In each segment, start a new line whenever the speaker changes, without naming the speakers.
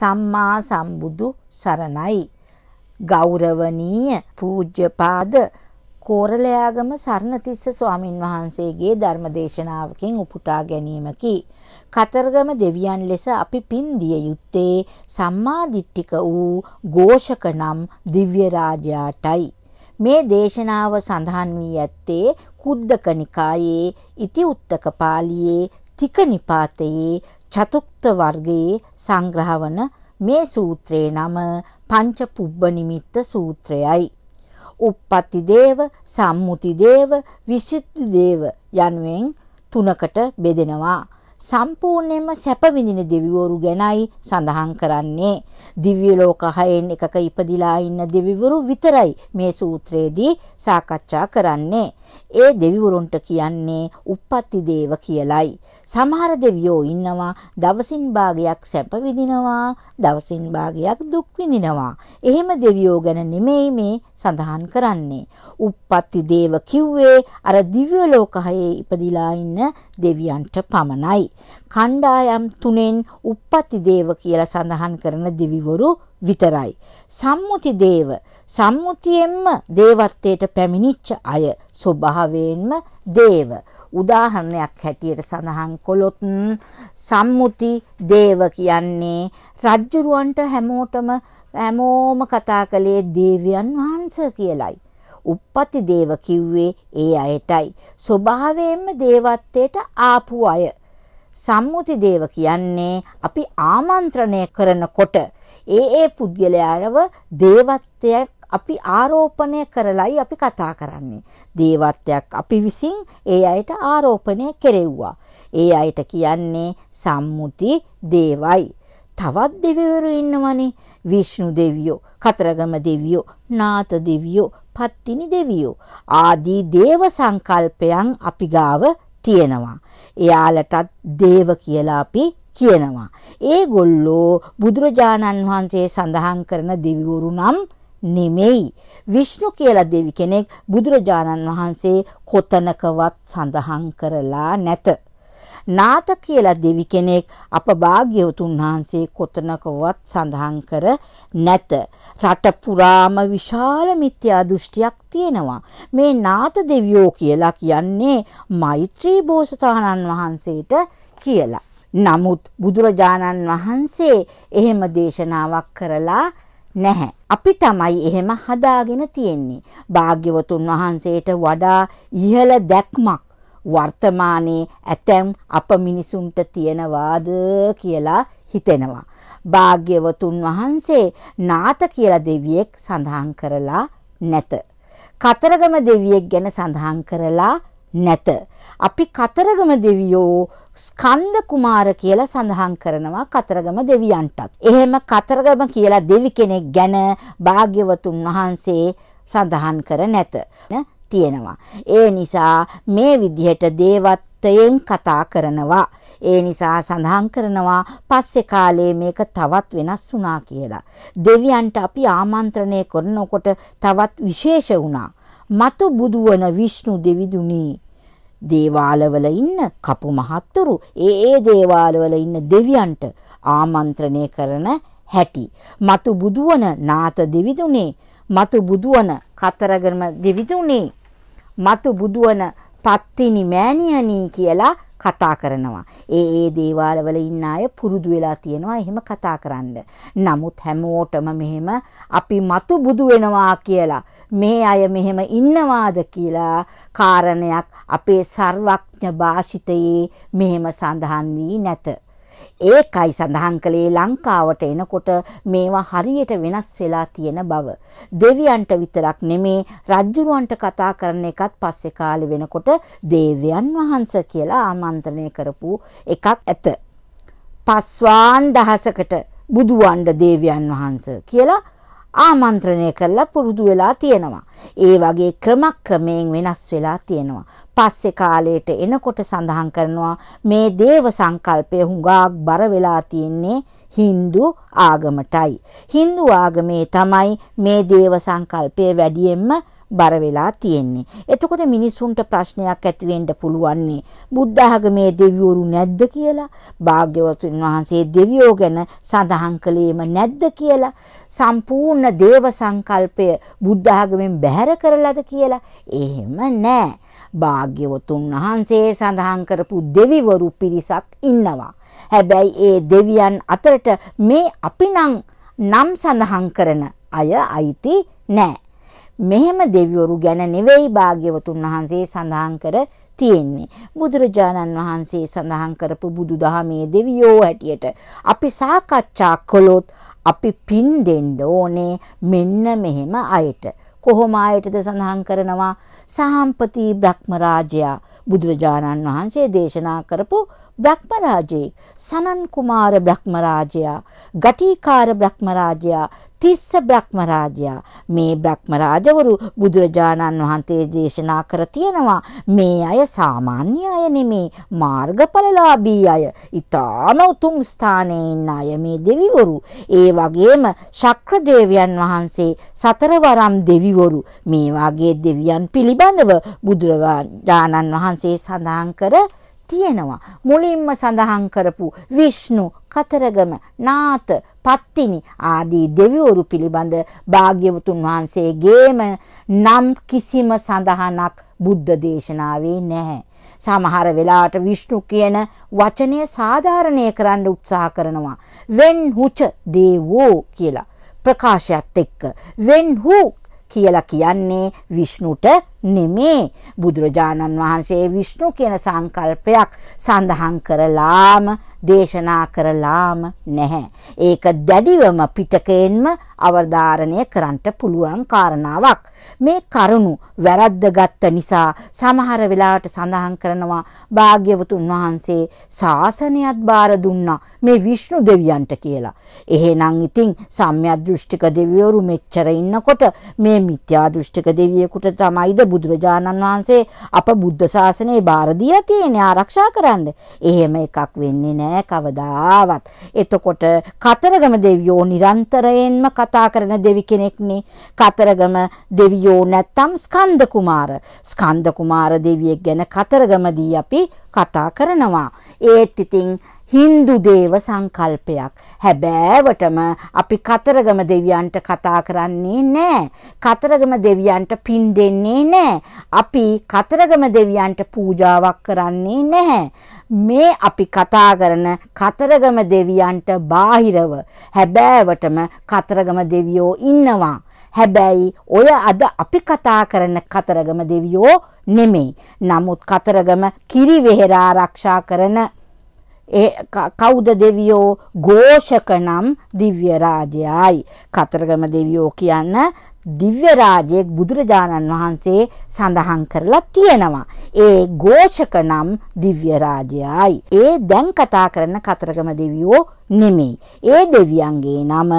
සම්මා සම්බුදු සරණයි. ගෞරවනීය පූජ්‍යපාද කෝරළයාගම සරණතිස්ස ස්වාමින් වහන්සේගේ ධර්මදේශනාවකින් උපුටා ගැනීමකි. කතරගම දෙවියන් ලෙස අපි පින්දිය යුත්තේ සම්මාදිට්ඨික වූ ഘോഷක නම් දිව්‍ය රාජයාටයි. මේ දේශනාව සඳහන් වී ඇත්තේ කුද්දක නිකායේ ඉති උත්තක පාළියේ තික නිපාතයේ චතුක්ත වර්ගයේ සංග්‍රහ වන මේ සූත්‍රයේ නම පංච පුබ්බ නිමිත්ත සූත්‍රයයි. උප්පත්ති දේව, සම්මුති දේව, විසුද්ධි දේව යනුවෙන් තුනකට බෙදෙනවා. සම්පූර්ණයෙන්ම සැප විඳින දෙවිවරු ගැනයි සඳහන් කරන්නේ. දිව්‍ය ලෝක හයෙන් එකක ඉපදිලා ඉන්න දෙවිවරු විතරයි මේ සූත්‍රයේදී සාකච්ඡා කරන්නේ. ඒ දෙවිවරුන්ට කියන්නේ uppatti දේව කියලයි. සමහර දෙවියෝ ඉන්නවා දවසින් භාගයක් සැප විඳිනවා, දවසින් භාගයක් දුක් විඳිනවා. එහෙම දෙවියෝ ගැන නෙමෙයි මේ සඳහන් කරන්නේ. uppatti දේව කිව්වේ අර දිව්‍ය ලෝකයේ ඉපදිලා ඉන්න දෙවියන්ට පමණයි. කණ්ඩායම් තුනෙන් උප්පති දේව කියලා සඳහන් කරන දෙවිවරු විතරයි. සම්මුති දේව සම්මුතියෙන්ම දේවත්වයට පැමිණිච්ච අය ස්වභාවයෙන්ම දේව. උදාහරණයක් හැටියට සඳහන් කොළොත් සම්මුති දේව කියන්නේ රජ්ජුරුවන්ට හැමෝටම හැමෝම කතා කළේ දේවයන් වහන්ස කියලයි. උප්පති දේව කිව්වේ ඒ අයටයි. ස්වභාවයෙන්ම දේවත්වයට ආපු අය. සම්මුති දේව කියන්නේ අපි ආමන්ත්‍රණය කරනකොට ඒ ඒ පුද්ගලයාව දේවත්වයක් අපි ආරෝපණය කරලයි අපි කතා කරන්නේ. දේවත්වයක් අපි විසින් ඒ අයට ආරෝපණය කෙරෙව්වා. ඒ අයට කියන්නේ සම්මුති දේවයි. තවත් දෙවිවරු ඉන්නවනේ. විෂ්ණු දෙවියෝ, කතරගම දෙවියෝ, නාත දෙවියෝ, පත්තිනි දෙවියෝ ආදී දේව සංකල්පයන් අපි ගාව තියෙනවා. එයාලටත් දේව කියලා අපි කියනවා. ඒගොල්ලෝ බුදුරජාණන් වහන්සේ සඳහන් කරන දෙවිවරු නම් නෙමෙයි. විෂ්ණු කියලා දෙවි කෙනෙක් බුදුරජාණන් වහන්සේ කොතනකවත් සඳහන් කරලා නැත. නාත කියලා දෙවි කෙනෙක් අප භාග්‍යවතුන් වහන්සේ කොතනකවත් සඳහන් කර නැත. රට පුරාම විශාල මිත්‍යා දෘෂ්ටියක් තියෙනවා. මේ නාත දෙවියෝ කියලා කියන්නේ මෛත්‍රී බෝසතාණන් වහන්සේට කියලා. නමුත් බුදුරජාණන් වහන්සේ එහෙම දේශනාවක් කරලා නැහැ. අපි තමයි එහෙම හදාගෙන තියෙන්නේ. භාග්‍යවතුන් වහන්සේට වඩා ඉහළ දැක්මක් වර්තමානයේ ඇතැම් අප මිනිසුන්ට තියෙනවාද කියලා හිතෙනවා. භාග්‍යවතුන් වහන්සේ නාත කියලා දෙවියෙක් සඳහන් කරලා නැත. කතරගම දෙවියෙක් ගැන සඳහන් කරලා නැත. අපි කතරගම දෙවියෝ ස්කන්ධ කුමාර කියලා සඳහන් කරනවා කතරගම දෙවියන්ටත්. එහෙම කතරගම කියලා දෙවි කෙනෙක් ගැන භාග්‍යවතුන් වහන්සේ සඳහන් කර නැත. තියෙනවා. ඒ නිසා මේ විදිහට දේවත්වයෙන් කතා කරනවා. ඒ නිසා සඳහන් කරනවා පස්සේ කාලේ මේක තවත් වෙනස් වුණා කියලා. දෙවියන්ට අපි ආමන්ත්‍රණය කරනකොට තවත් විශේෂ වුණා. මතු බුදුවන විෂ්ණු දෙවිදුනි දේවාලවල ඉන්න කපු මහත්තුරු ඒ ඒ දේවාලවල ඉන්න දෙවියන්ට ආමන්ත්‍රණය කරන හැටි. මතු බුදුවන නාත දෙවිදුනේ මතු බුදුවන කතරගම දෙවිදුනේ మතු බුදුවන පත්තිනි මෑණියනී කියලා කතා කරනවා. ඒ ඒ දේවාලවල ඉන්න අය පුරුදු වෙලා තියෙනවා එහෙම කතා කරන්න. නමුත් හැමෝටම මෙහෙම අපි మతు බුදු වෙනවා කියලා මේ අය මෙහෙම ඉන්නවාද කියලා කාරණයක් අපේ ਸਰවඥ භාෂිතයේ මෙහෙම සඳහන් වී නැත. ඒකයි සඳහන් කළේ ලංකාවට එනකොට මේවා හරියට වෙනස් වෙලා තියෙන බව. දෙවියන්ට විතරක් නෙමේ රජුරවන්ට කතා කරන එකත් පස්සේ කාලේ වෙනකොට දේවයන් වහන්සේ කියලා ආමන්ත්‍රණය කරපු එකක් ඇත. පස්වාන් දහසකට බුදුවන්ඩ දේවයන් වහන්ස කියලා ආමන්ත්‍රණය කරලා පුරුදු වෙලා තියෙනවා. ඒ වගේ ක්‍රමක්‍රමයෙන් වෙනස් වෙලා තියෙනවා. පස්සේ කාලයට එනකොට සඳහන් කරනවා මේ දේව සංකල්පය හුඟක් බර වෙලා තියෙන්නේ Hindu ආගමටයි. Hindu ආගමේ තමයි මේ දේව සංකල්පය වැඩියෙන්ම බර වෙලා තියෙන්නේ. එතකොට මිනිසුන්ට ප්‍රශ්නයක් ඇති වෙන්න පුළුවන්නේ බුද්ධ ආගමේ දෙවිවරු නැද්ද කියලා, භාග්‍යවතුන් වහන්සේ දෙවියෝ ගැන සඳහන් කළේම නැද්ද කියලා, සම්පූර්ණ දේව සංකල්පය බුද්ධ ආගමෙන් බැහැර කරලාද කියලා. එහෙම නැහැ. භාග්‍යවතුන් වහන්සේ සඳහන් කරපු දෙවිවරු පිරිසක් ඉන්නවා. හැබැයි ඒ දෙවියන් අතරට මේ අපිනම් නම් සඳහන් කරන අය අයිති නෑ. මෙහෙම දෙවිවරු ගැන නෙවෙයි භාග්‍යවතුන් වහන්සේ සඳහන් කර තියෙන්නේ. බුදුරජාණන් වහන්සේ සඳහන් කරපු බුදුදහමේ දෙවියෝ හැටියට අපි සාකච්ඡා කළොත් අපි පින් දෙන්න ඕනේ මෙන්න මෙහෙම අයට. කොහොම ආයතද සඳහන් කරනවා සහම්පති බ්‍රහ්මරාජයා බුදුරජාණන් වහන්සේ දේශනා කරපු බ්‍රහ්මරාජේ සනන් කුමාර බ්‍රහ්මරාජයා ගටිකාර බ්‍රහ්මරාජයා තිස්ස බ්‍රහ්මරාජයා මේ බ්‍රහ්මරාජවරු බුදුරජාණන් වහන්සේ දේශනා කර තියෙනවා මේ අය සාමාන්‍ය අය නෙමේ මාර්ගඵලලාභී අය ඊතාන උතුම් ස්ථානයේ ඉන්න අය මේ දෙවිවරු ඒ වගේම ශක්‍ර දේවයන් වහන්සේ සතරවරම් දෙවිවරු මේ වගේ දෙවියන් පිළිබඳව බුදුරජාණන් වහන්සේ සඳහන් කර තියෙනවා. මුලින්ම සඳහන් කරපු විෂ්ණු, කතරගම, නාත, පත්තිනි ආදී දෙවිවරු පිළිබඳ භාග්‍යවතුන් වහන්සේගේම නම් කිසිම සඳහනක් බුද්ධ දේශනාවේ නැහැ. සමහර වෙලාවට විෂ්ණු කියන වචනය සාධාරණය කරන්න උත්සාහ කරනවා. wen huch devo කියලා ප්‍රකාශයත් එක්ක wen hu කියලා කියන්නේ විෂ්ණුට නෙමේ බුදුරජාණන් වහන්සේ විෂ්ණු කියන සංකල්පයක් සඳහන් කරලාම දේශනා කරලාම නැහැ. ඒක දැඩිවම පිටකයෙන්ම අවධාරණය කරන්නට පුළුවන් කාරණාවක්. මේ කරුණු වැරද්දගත්ත නිසා සමහර වෙලාවට සඳහන් කරනවා භාග්‍යවතුන් වහන්සේ ශාසනයත් බාර දුන්නා මේ විෂ්ණු දෙවියන්ට කියලා. එහෙනම් ඉතින් සම්‍යක් දෘෂ්ටික දෙවිවරු මෙච්චර ඉන්නකොට මේ මිත්‍යා දෘෂ්ටික දෙවියෙකුට තමයිද බුදුරජාණන් වහන්සේ අප බුද්ධ ශාසනය බාර දීලා තියෙන්නේ ආරක්ෂා කරන්න. එහෙම එකක් වෙන්නේ නෑ කවදාවත්. එතකොට කතරගම දෙවියෝ නිරන්තරයෙන්ම කතා කරන දෙවි කෙනෙක්නේ. කතරගම දෙවියෝ නැත්තම් ස්කන්ධ කුමාර. ස්කන්ධ කුමාර දෙවියෙක් ගැන කතරගමදී අපි කතා කරනවා. ඒත් ඉතින් Hindu දේව සංකල්පයක්. හැබෑවටම අපි කතරගම දෙවියන්ට කතා කරන්නේ නැහැ. කතරගම දෙවියන්ට පින් දෙන්නේ නැහැ. අපි කතරගම දෙවියන්ට පූජාවක් කරන්නේ නැහැ. මේ අපි කතා කරන කතරගම දෙවියන්ට බාහිරව හැබෑවටම කතරගම දෙවියෝ ඉන්නවා. හැබැයි ඔය අද අපි කතා කරන කතරගම දෙවියෝ නෙමෙයි. නමුත් කතරගම කිරිවෙහෙර ආරක්ෂා කරන කවුද දෙවියෝ ഘോഷක නම් දිව්‍ය රාජයයි. කතරගම දෙවියෝ කියන්න දිව්‍ය රාජයෙක් බුදුරජාණන් වහන්සේ සඳහන් කරලා තියෙනවා. ඒ ഘോഷක නම් දිව්‍ය රාජයයි. ඒ දැන් කතා කරන කතරගම දෙවියෝ නෙමෙයි. ඒ දෙවියන්ගේ නම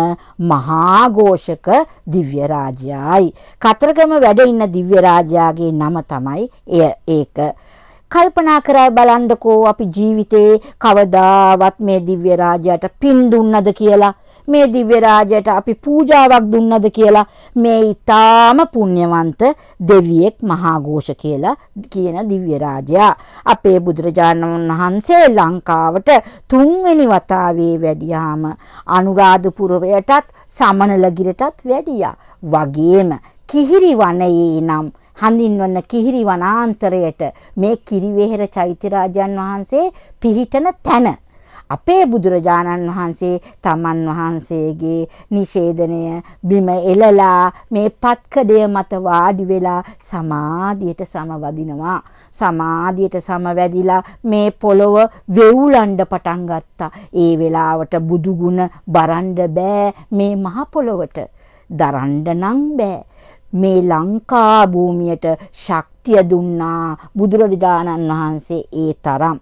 මහා ഘോഷක දිව්‍ය රාජයයි. කතරගම වැඩ ඉන්න දිව්‍ය රාජයාගේ නම තමයි එය ඒක. කල්පනා කරලා බලන්නකෝ අපි ජීවිතේ කවදාවත් මේ දිව්‍ය රාජයට පින් දුන්නද කියලා මේ දිව්‍ය රාජයට අපි පූජාවක් දුන්නද කියලා මේ ඊටාම පුණ්‍යවන්ත දෙවියෙක් මහාഘോഷ කියලා කියන දිව්‍ය රාජයා අපේ බුදුරජාණන් වහන්සේ ලංකාවට තුන්වෙනි වතාවේ වැඩියාම අනුරාධපුරයටත් සමනලගිරටත් වැඩියා වගේම කිහිරි වනයේ නම් හඳින්වන්න කිහිරි වනාන්තරයට මේ කිරිවෙහෙර චෛත්‍යරාජන් වහන්සේ පිහිටන තැන අපේ බුදුරජාණන් වහන්සේ තමන් වහන්සේගේ නිෂේධනය බිම එලලා මේ පත්කඩය මත වාඩි වෙලා සමාධියට සමවදිනවා සමාධියට සමවැදිලා මේ පොළොව වෙවුලන්න පටන් ගත්තා ඒ වෙලාවට බුදුගුණ බරන්න බෑ මේ මහ පොළොවට දරන්න නම් බෑ මේ ලංකා භූමියට ශක්තිය දුන්නා බුදුරජාණන් වහන්සේ ඒ තරම්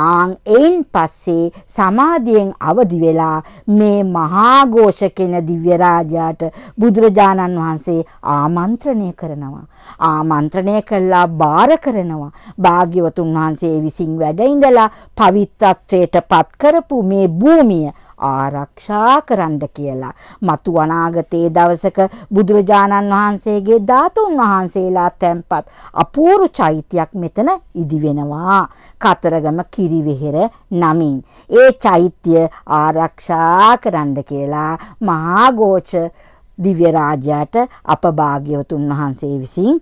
ආන් එයින් පස්සේ සමාධියෙන් අවදි වෙලා මේ මහා ഘോഷ කෙන දිව්‍ය රාජාට බුදුරජාණන් වහන්සේ ආමන්ත්‍රණය කරනවා ආමන්ත්‍රණය කළා බාර කරනවා භාග්‍යවතුන් වහන්සේ විසින් වැඩ ඉඳලා පවිත්‍රත්වයට පත් කරපු මේ භූමිය ආරක්ෂා කරන්න කියලා. මතු අනාගතයේ දවසක බුදුරජාණන් වහන්සේගේ ධාතුන් වහන්සේලා තැන්පත් අපූරු චෛත්‍යයක් මෙතන ඉදි වෙනවා. කතරගම කිරිවෙහෙර නමින්. ඒ චෛත්‍ය ආරක්ෂා කරන්න කියලා මහාගෝච දිව්‍ය රාජයාට අප භාග්‍යවතුන් වහන්සේ විසින්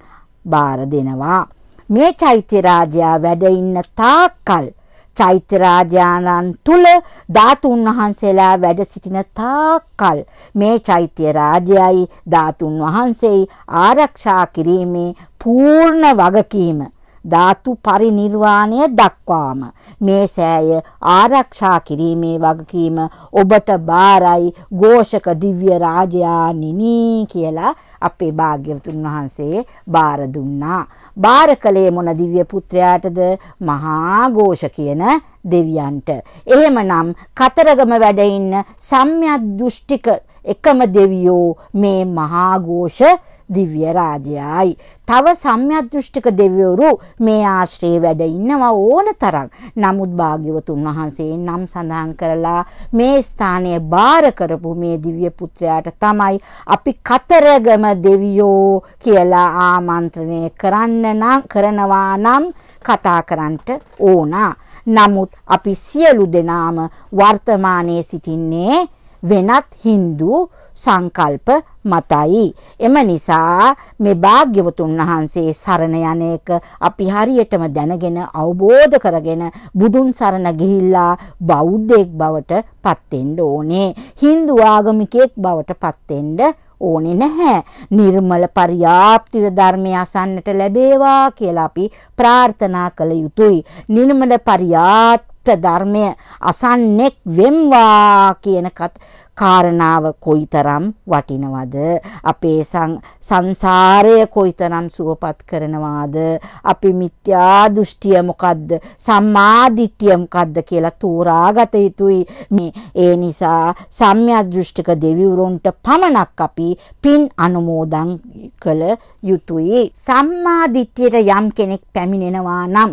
බාර දෙනවා. මේ චෛත්‍ය රාජයා වැඩ ඉන්න තාක්කල් චෛත්‍ය රාජානන් තුල ධාතුන් වහන්සේලා වැඩ සිටින තාක්කල් මේ චෛත්‍ය රාජයයි ධාතුන් වහන්සේයි ආරක්ෂා කිරීමේ පූර්ණ වගකීම ධාතු පරිණිර්වාණය දක්වාම මේ සෑය ආරක්ෂා කිරීමේ වගකීම ඔබට බාරයි ഘോഷක දිව්‍ය රාජයා නිනී කියලා අපේ භාග්‍යවතුන් වහන්සේ බාර දුන්නා. බාර කළේ මොන දිව්‍ය පුත්‍රයාටද? මහා ഘോഷ කියන දෙවියන්ට. එහෙමනම් කතරගම වැඩ ඉන්න සම්‍යක් දෘෂ්ටික එකම දෙවියෝ මේ මහා ഘോഷ දිව්‍ය රාජයයි. තව සම්‍යදෘෂ්ටික දෙවිවරු මේ ආශ්‍රයේ වැඩ ඉන්නවා ඕන තරම්. නමුත් භාග්‍යවතුන් වහන්සේ නම් සඳහන් කරලා මේ ස්ථානය බාර කරපු මේ දිව්‍ය පුත්‍රයාට තමයි අපි කතරගම දෙවියෝ කියලා ආමන්ත්‍රණය කරන්න නම් කරනවා නම් කතා කරන්නට ඕනා. නමුත් අපි සියලු දෙනාම වර්තමානයේ සිටින්නේ වෙනත් Hindu සංකල්ප මතයි. එම නිසා මේ භාග්‍යවතුන් වහන්සේ සරණ යන එක අපි හරියටම දැනගෙන අවබෝධ කරගෙන බුදුන් සරණ ගිහිල්ලා බෞද්ධයෙක් බවට පත් වෙන්න ඕනේ. Hindu ආගමිකයෙක් බවට පත් වෙන්න ඕනේ නැහැ. නිර්මල පරියාප්තිය ධර්මය අසන්නට ලැබේවා කියලා අපි ප්‍රාර්ථනා කළ යුතුයි. නිර්මල පරියාප්ති ධර්මය අසන්නෙක් වෙම්වා කියන කාරණාව කොයිතරම් වටිනවද අපේ සංසාරය කොයිතරම් සුවපත් කරනවාද අපි මිත්‍යා දෘෂ්ටිය මොකද්ද සම්මා දිට්ඨිය මොකද්ද කියලා තෝරාගත යුතුයි මේ ඒ නිසා සම්‍යක් දෘෂ්ටික දෙවිවරුන්ට පමණක් අපි පින් අනුමෝදන් කළ යුතුයි සම්මා දිට්ඨියට යම් කෙනෙක් පැමිණෙනවා නම්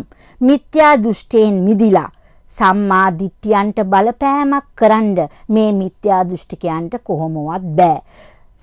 මිත්‍යා දෘෂ්ටියෙන් මිදිලා සම්මා දිට්ඨියන්ට බලපෑමක් කරන්න මේ මිත්‍යා දෘෂ්ටිකයන්ට කොහොමවත් බෑ.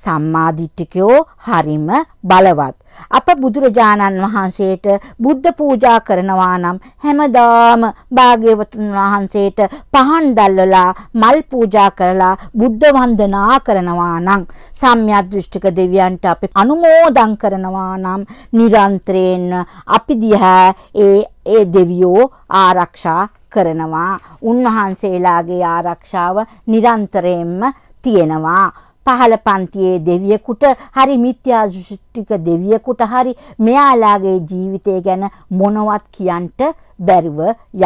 සම්මාදිට්ඨිකයෝ හරිම බලවත්. අප බුදුරජාණන් වහන්සේට බුද්ධ පූජා කරනවා නම් හැමදාම භාග්‍යවතුන් වහන්සේට පහන් දැල්වලා මල් පූජා කරලා බුද්ධ වන්දනා කරනවා නම් සම්්‍යද්දෘෂ්ටික දෙවියන්ට අපි අනුමෝදන් කරනවා නම් නිරන්තරයෙන් අපි දිහා ඒ ඒ දෙවියෝ ආරක්ෂා කරනවා. උන්වහන්සේලාගේ ආරක්ෂාව නිරන්තරයෙන්ම තියෙනවා. පහළ පන්තියේ දෙවියෙකුට හරි මිත්‍යා දෘෂ්ටික දෙවියෙකුට හරි මෙයාලාගේ ජීවිතය ගැන මොනවත් කියන්ට බැරිව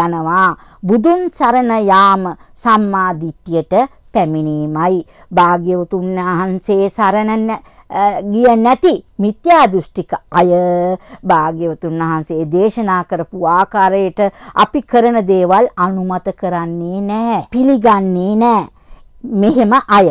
යනවා. බුදුන් සරණ යාම සම්මා දිට්ඨියට පැමිණීමයි. භාග්‍යවතුන් වහන්සේ සරණ ගිය නැති මිත්‍යා දෘෂ්ටික අය භාග්‍යවතුන් වහන්සේ දේශනා කරපු ආකාරයට අපි කරන දේවල් අනුමත කරන්නේ නැහැ. පිළිගන්නේ නැහැ. මෙහෙම අය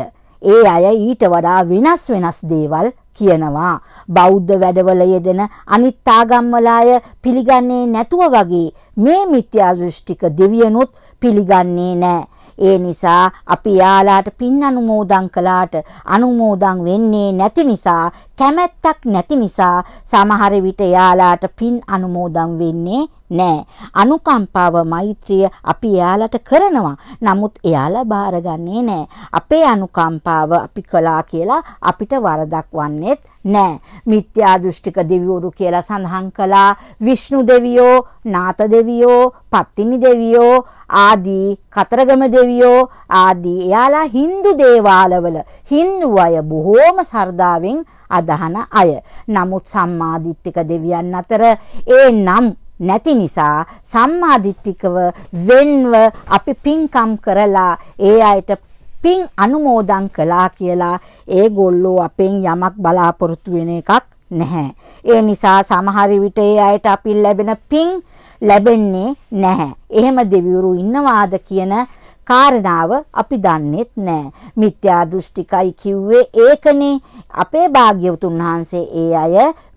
ඒ අය ඊට වඩා වෙනස් වෙනස් දේවල් කියනවා. බෞද්ධ වැඩවල යෙදෙන අනිත් ආගම්වල අය පිළිගන්නේ නැතුව වගේ මේ මිත්‍යා දෘෂ්ටික දෙවියනුත් පිළිගන්නේ නැහැ. ඒ නිසා අපි යාලාට පින් අනුමෝදන් කළාට අනුමෝදන් වෙන්නේ නැති නිසා කැමැත්තක් නැති නිසා සමහර විට යාලාට පින් අනුමෝදන් වෙන්නේ නෑ. අනුකම්පාව මෛත්‍රිය අපි එයාලට කරනවා. නමුත් එයාලා බාරගන්නේ නෑ. අපේ අනුකම්පාව අපි කළා කියලා අපිට වරදක් වන්නේත් නෑ. මිත්‍යා දෘෂ්ටික දෙවිවරු කියලා සඳහන් කළා. විෂ්ණු දෙවියෝ, නාත දෙවියෝ, පත්තිනි දෙවියෝ ආදී කතරගම දෙවියෝ ආදී එයාලා Hindu දේවාලවල Hindu අය බොහෝම සර්දාවෙන් අදහන අය. නමුත් සම්මාදිට්ඨික දෙවියන් අතර ඒ නම් නැති නිසා සම්මාදිට්ඨිකව වෙන්ව අපි පින්කම් කරලා ඒ අයට පින් අනුමෝදන් කළා කියලා ඒගොල්ලෝ අපෙන් යමක් බලාපොරොත්තු වෙන එකක් නැහැ. ඒ නිසා සමහර විට ඒ අයට අපි ලැබෙන පින් ලැබෙන්නේ නැහැ. එහෙම දෙවිවරු ඉන්නවාද කියන කාරණාව අපි දන්නේත් නෑ. මිත්‍යා දෘෂ්ටිකයි කිව්වේ ඒකනේ. අපේ භාග්‍යවතුන් වහන්සේ ඒ අය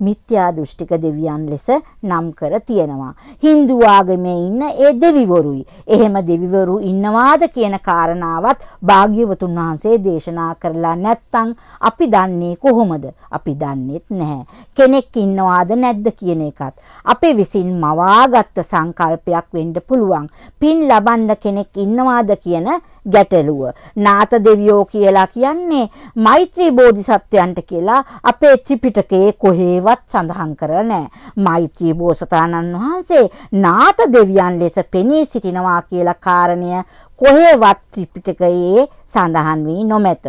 මිත්‍යා දෘෂ්ටික දෙවියන් ලෙස නම් කර තියෙනවා. Hindu ආගමේ ඉන්න ඒ දෙවිවරුයි. එහෙම දෙවිවරු ඉන්නවාද කියන කාරණාවත් භාග්‍යවතුන් වහන්සේ දේශනා කරලා නැත්තම් අපි දන්නේ කොහොමද? අපි දන්නේත් නැහැ. කෙනෙක් ඉන්නවාද නැද්ද කියන එකත් අපේ විසින් මවාගත් සංකල්පයක් වෙන්න පුළුවන්. පින් ලබන්න කෙනෙක් ඉන්නවාද කියන ගැටලුව. නාත දෙවියෝ කියලා කියන්නේ මෛත්‍රී බෝධිසත්වයන්ට කියලා අපේ ත්‍රිපිටකයේ කොහේවත් සඳහන් කර නැහැ. මෛත්‍රී බෝසතාණන් වහන්සේ නාත දෙවියන් ලෙස පෙනී සිටිනවා කියලා කාරණය කොහේවත් ත්‍රිපිටකයේ සඳහන් වී නොමැත.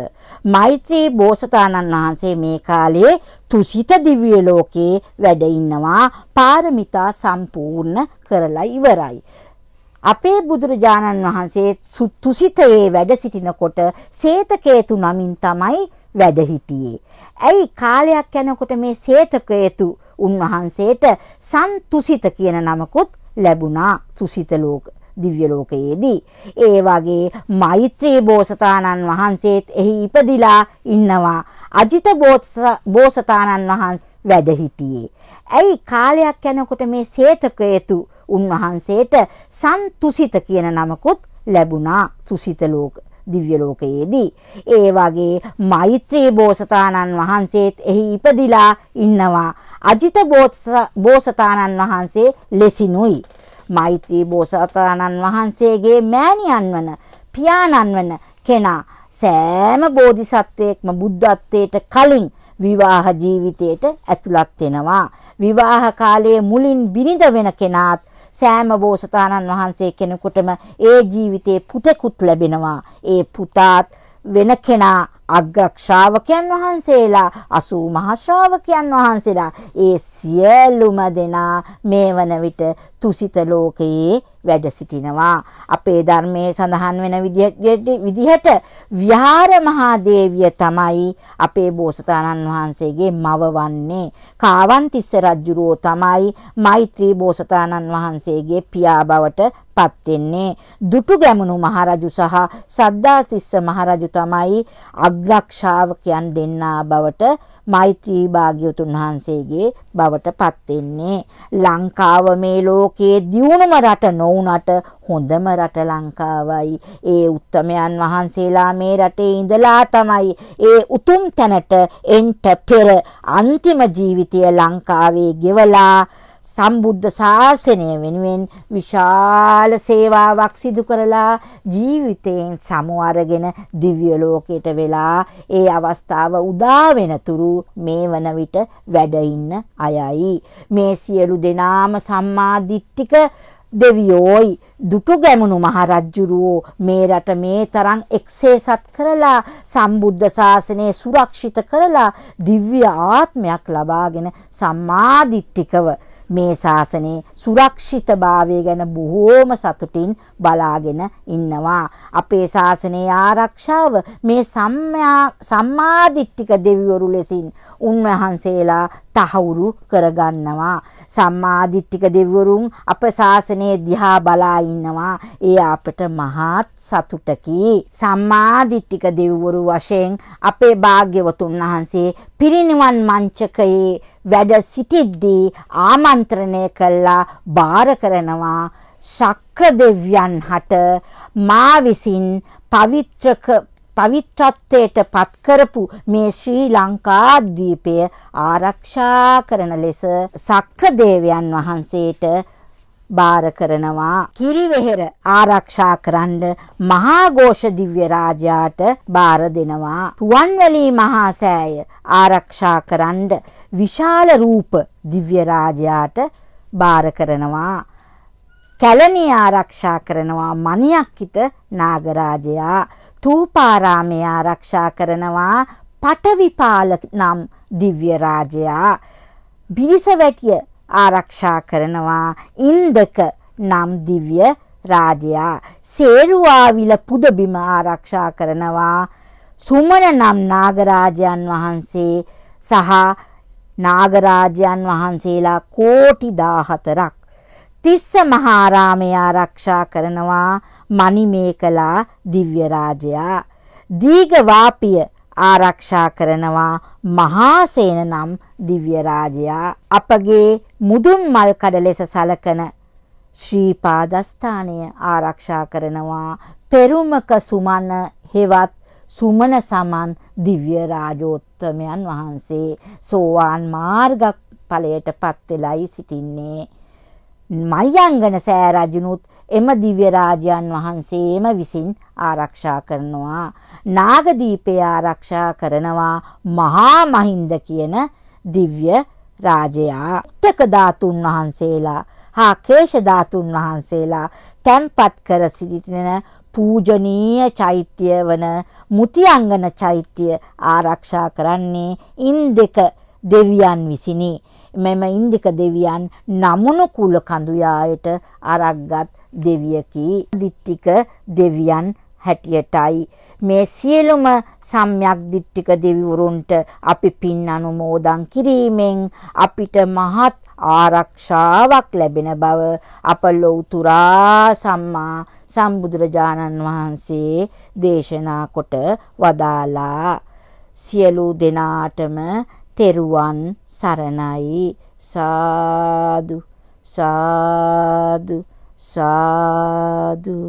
මෛත්‍රී බෝසතාණන් වහන්සේ මේ කාලයේ තුසිත දිව්‍ය ලෝකේ වැඩ ඉන්නවා පාරමිතා සම්පූර්ණ කරලා ඉවරයි. අපේ බුදුරජාණන් වහන්සේ තුසිතයේ වැඩ සිටිනකොට සේතකේතු නමින් තමයි වැඩ හිටියේ. ඇයි කාලයක් යනකොට මේ සේතකේතු උන්වහන්සේට සන්තුසිත කියන නමකුත් ලැබුණා තුසිත ලෝක දිව්‍ය ලෝකයේදී. ඒ වගේ මෛත්‍රී බෝසතාණන් වහන්සේත් එහි ඉපදිලා ඉන්නවා. අජිත බෝසතාණන් වහන්සේ වැඩ හිටියේ. ඇයි කාලයක් යනකොට මේ සේතකේතු උන්වහන්සේට සන්තුසිත කියන නමකුත් ලැබුණා තුසිත ලෝක දිව්‍ය ලෝකයේදී ඒ වගේ මෛත්‍රී බෝසතාණන් වහන්සේත් එහි ඉපදිලා ඉන්නවා අජිත බෝසතාණන් වහන්සේ ලෙසිනුයි මෛත්‍රී බෝසතාණන් වහන්සේගේ මෑණියන් වන පියාණන් වන කෙනා සෑම බෝධිසත්වයෙක්ම බුද්ධත්වයට කලින් විවාහ ජීවිතයට ඇතුළත් වෙනවා විවාහ කාලයේ මුලින් බිනිඳ වෙන කෙනාත් සෑම බෝසතාණන් වහන්සේ කෙනෙකුටම ඒ ජීවිතේ පුතෙකුත් ලැබෙනවා. ඒ පුතාත් වෙන කෙනා අග්‍රශ්‍රාවකයන් වහන්සේලා 80 මහ ශ්‍රාවකයන් වහන්සේලා ඒ සියලුම දෙනා මේ වන විට තුසිත ලෝකයේ වැඩ සිටිනවා අපේ ධර්මයේ සඳහන් වෙන විදිහට විහාර මහාදේවිය තමයි අපේ බෝසතාණන් වහන්සේගේ මව වන්නේ කාවන්තිස්ස රජුරෝ තමයි මෛත්‍රී බෝසතාණන් වහන්සේගේ පියා බවට පත් වෙන්නේ දුටුගැමුණු මහරජු සහ සද්දාතිස්ස මහරජු තමයි අග අග්‍රක්ෂාවකයන් දෙන්නා බවට මෛත්‍රී භාග්‍යවතුන් වහන්සේගේ බවට පත් වෙන්නේ ලංකාව මේ ලෝකයේ දියුණුම රට නොවුනට හොඳම රට ලංකාවයි ඒ උත්තමයන් වහන්සේලා මේ රටේ ඉඳලා තමයි ඒ උතුම් තැනට එන්ට පෙර අන්තිම ජීවිතය ලංකාවේ ගෙවලා සම්බුද්ධ ශාසනය වෙනුවෙන් විශාල සේවාවක් සිදු කරලා ජීවිතයෙන් සමු අරගෙන දිව්‍ය ලෝකයට වෙලා ඒ අවස්ථාව උදා වෙනතුරු මේ වන විට වැඩ ඉන්න අයයි මේ සියලු දෙනාම සම්මා දිට්ඨික දෙවියෝයි දුටු ගැමුණු මහරජ්ජුරුවෝ මේ රට මේ තරම් එක්සේසත් කරලා සම්බුද්ධ ශාසනය සුරක්ෂිත කරලා දිව්‍ය ආත්මයක් ලබාගෙන සම්මාදිට්ඨිකව මේ ශාසනයේ සුරක්ෂිතභාවය ගැන බොහෝම සතුටින් බලාගෙන ඉන්නවා. අපේ ශාසනයේ ආරක්ෂාව මේ සම්මාදිට්ඨික දෙවිවරු ලෙසින් උන්වහන්සේලා තහවුරු කරගන්නවා. සම්මාදිට්ඨික දෙවිවරුන් අප ශාසනයේ දිහා බලා ඉන්නවා. ඒ අපට මහත් සතුටකි. සම්මාදිට්ඨික දෙවිවරු වශයෙන් අපේ භාග්‍යවතුන් වහන්සේ පිරිනිවන් මංචකයේ වැඩ සිටිද්දී ආමන්ත්‍රණය කළා බාර කරනවා ශක්‍ර දෙවියන් හට මා විසින් පවිත්‍රක පවිත්‍රත්වයට පත් කරපු මේ ශ්‍රී ලංකා ද්වීපය ආරක්ෂා කරන ලෙස සක්‍ර දේවයන් වහන්සේට බාර කරනවා. කිරිවෙහෙර ආරක්ෂා කරන්න මහා ഘോഷ දිව්‍ය රාජාට බාර දෙනවා. රුවන්වැලි මහා සෑය ආරක්ෂා කරන්න විශාල රූප දිව්‍ය රාජයාට බාර කරනවා. කැලණිය ආරක්ෂා කරනවා මණියක්කිත නාගරාජයා තූපාරාමය ආරක්ෂා කරනවා පටවිපාල නම් දිව්‍ය රාජයා බිරිසවැටිය ආරක්ෂා කරනවා ඉන්දක නම් දිව්‍ය රාජයා සේරුවාවිල පුදබිම ආරක්ෂා කරනවා සුමන නම් නාගරාජයන් වහන්සේ සහ නාගරාජයන් වහන්සේලා කෝටි 14ක් තිස්ස මහාරාමය ආරක්ෂා කරනවා මණිමේකලා දිව්‍ය රාජයා දීඝ වාපිය ආරක්ෂා කරනවා මහාසේන නම් දිව්‍ය රාජයා අපගේ මුදුන් මල් කඩ ලෙස සලකන ශ්‍රී පාදස්ථානය ආරක්ෂා කරනවා පෙරුමක සුමන හෙවත් සුමන සමන් දිව්‍ය රාජෝත්තමයන් වහන්සේ සෝවාන් මාර්ග ඵලයටපත් වෙලයි සිටින්නේ මයංගන සෑ රජුනුත් එම දිව්‍ය රාජයන් වහන්සේම විසින් ආරක්ෂා කරනවා. නාගදීපය ආරක්ෂා කරනවා මහා මහින්ද කියන දිව්‍ය රාජයා. උත්තක ධාතුන් වහන්සේලා හා කේශ ධාතුන් වහන්සේලා තැන්පත් කර සිටින පූජනීය චෛත්‍ය වන මුතියංගන චෛත්‍ය ආරක්ෂා කරන්නේ ඉන් දෙක දෙවියන් විසිනි. මෙම ඉන්දික දෙවියන් නමුණු කුල කඳුයායට අරක්ගත් දෙවියකි දිට්ටික දෙවියන් හැටියටයි මේ සියලුම සම්්‍යක් දිට්ටික දෙවිවරුන්ට අපි පින් අනුමෝදන් කිරීමෙන් අපිට මහත් ආරක්ෂාවක් ලැබෙන බව අප ලෞතුරා සම්මා සම්බුදුරජාණන් වහන්සේ දේශනා කොට වදාලා සියලු දෙනාටම තෙරුවන් සරණයි සාදු සාදු සාදු